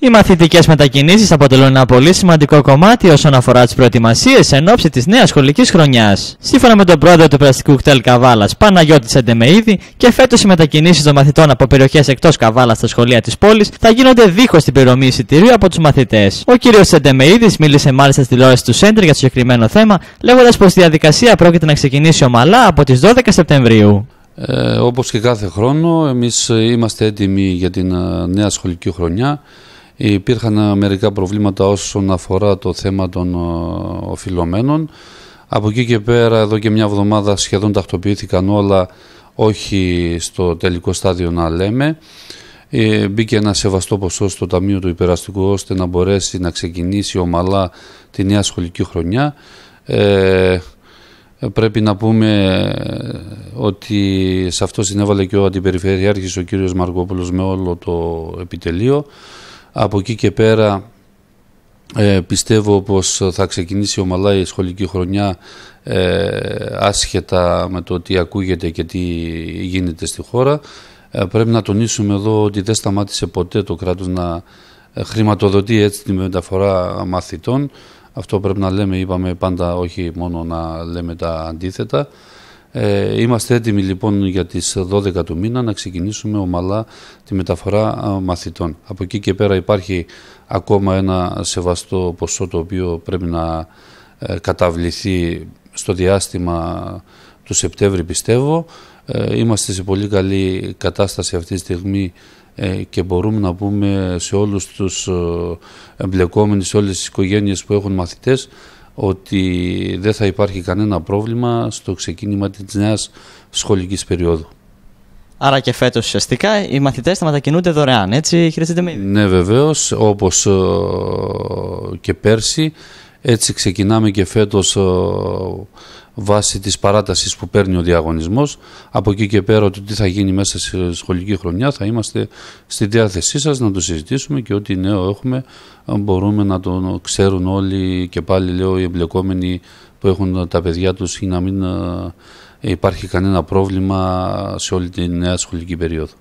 Οι μαθητικές μετακινήσεις αποτελούν ένα πολύ σημαντικό κομμάτι όσον αφορά τις προετοιμασίες εν ώψη της νέας σχολικής χρονιάς. Σύμφωνα με τον πρόεδρο του Πραστικού Κτέλ Καβάλας, Παναγιώτης Σεντεμείδη, και φέτος οι μετακινήσεις των μαθητών από περιοχές εκτός Καβάλας στα σχολεία της πόλης θα γίνονται δίχως την πληρωμή εισιτηρίου από τους μαθητές. Ο κ. Σεντεμείδης μίλησε μάλιστα στη τηλεόραση του Σέντρ για το συγκεκριμένο θέμα, λέγοντας πως η διαδικασία πρόκειται να ξεκινήσει ομαλά από τις 12 Σεπτεμβρίου. Ε, όπως και κάθε χρόνο, εμείς είμαστε έτοιμοι για την ε, νέα σχολική χρονιά. Υπήρχαν μερικά προβλήματα όσον αφορά το θέμα των ε, οφειλωμένων. Από εκεί και πέρα, εδώ και μια εβδομάδα σχεδόν τακτοποιήθηκαν όλα, όχι στο τελικό στάδιο να λέμε. Ε, μπήκε ένα σεβαστό ποσό στο Ταμείο του Υπεραστικού ώστε να μπορέσει να ξεκινήσει ομαλά τη νέα σχολική χρονιά. Ε, πρέπει να πούμε ε, ότι σε αυτό συνέβαλε και ο Αντιπεριφερειάρχης ο κύριος Μαρκόπουλος με όλο το επιτελείο. Από εκεί και πέρα ε, πιστεύω πως θα ξεκινήσει ομαλά η σχολική χρονιά ε, άσχετα με το τι ακούγεται και τι γίνεται στη χώρα. Ε, πρέπει να τονίσουμε εδώ ότι δεν σταμάτησε ποτέ το κράτος να χρηματοδοτεί έτσι τη μεταφορά μαθητών. Αυτό πρέπει να λέμε, είπαμε πάντα όχι μόνο να λέμε τα αντίθετα. Ε, είμαστε έτοιμοι λοιπόν για τις 12 του μήνα να ξεκινήσουμε ομαλά τη μεταφορά ε, μαθητών. Από εκεί και πέρα υπάρχει ακόμα ένα σεβαστό ποσό το οποίο πρέπει να ε, καταβληθεί στο διάστημα του Σεπτέμβρη πιστεύω. είμαστε σε πολύ καλή κατάσταση αυτή τη στιγμή και μπορούμε να πούμε σε όλους τους εμπλεκόμενους, σε όλες τις οικογένειες που έχουν μαθητές ότι δεν θα υπάρχει κανένα πρόβλημα στο ξεκίνημα της νέας σχολικής περίοδου. Άρα και φέτος ουσιαστικά οι μαθητές θα μετακινούνται δωρεάν, έτσι χρειάζεται με Ναι βεβαίως, όπως ε, και πέρσι, έτσι ξεκινάμε και φέτος ε, βάσει της παράτασης που παίρνει ο διαγωνισμός. Από εκεί και πέρα το τι θα γίνει μέσα στη σχολική χρονιά θα είμαστε στη διάθεσή σας να το συζητήσουμε και ό,τι νέο έχουμε ε, μπορούμε να το ξέρουν όλοι και πάλι λέω οι εμπλεκόμενοι που έχουν τα παιδιά τους ή να μην ε, υπάρχει κανένα πρόβλημα σε όλη τη νέα σχολική περίοδο.